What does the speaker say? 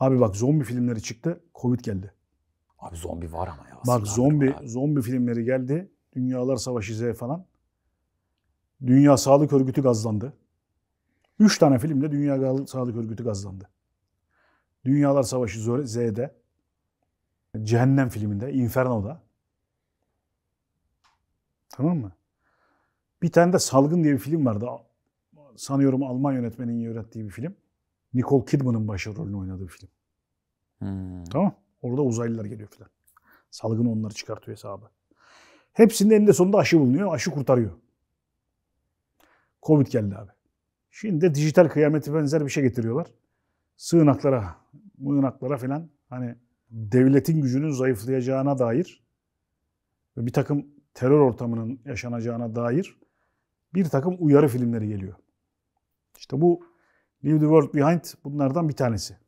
Abi bak zombi filmleri çıktı. Covid geldi. Abi zombi var ama ya. Bak zombi zombi filmleri geldi. Dünyalar Savaşı Z falan. Dünya Sağlık Örgütü gazlandı. Üç tane filmde Dünya Sağlık Örgütü gazlandı. Dünyalar Savaşı Z'de. Cehennem filminde. Inferno'da. Tamam mı? Bir tane de Salgın diye bir film vardı. Sanıyorum Alman yönetmenin yönettiği bir film. Nicole Kidman'ın başrolünü oynadığı film. Hmm. Tamam Orada uzaylılar geliyor filan. Salgın onları çıkartıyor hesabı. Hepsinin elinde sonunda aşı bulunuyor. Aşı kurtarıyor. Covid geldi abi. Şimdi de dijital kıyameti benzer bir şey getiriyorlar. Sığınaklara, mığınaklara filan hani devletin gücünün zayıflayacağına dair ve bir takım terör ortamının yaşanacağına dair bir takım uyarı filmleri geliyor. İşte bu Leave the World Behind bunlardan bir tanesi.